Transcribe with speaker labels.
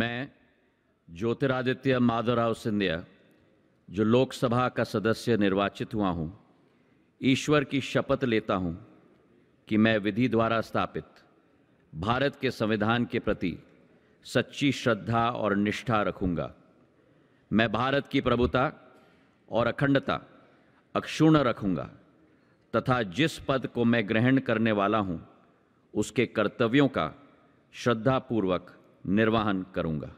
Speaker 1: मैं ज्योतिरादित्य माधवराव सिंधिया जो लोकसभा का सदस्य निर्वाचित हुआ हूँ ईश्वर की शपथ लेता हूँ कि मैं विधि द्वारा स्थापित भारत के संविधान के प्रति सच्ची श्रद्धा और निष्ठा रखूंगा मैं भारत की प्रभुता और अखंडता अक्षुण रखूंगा तथा जिस पद को मैं ग्रहण करने वाला हूँ उसके कर्तव्यों का श्रद्धापूर्वक निर्वाहन करूंगा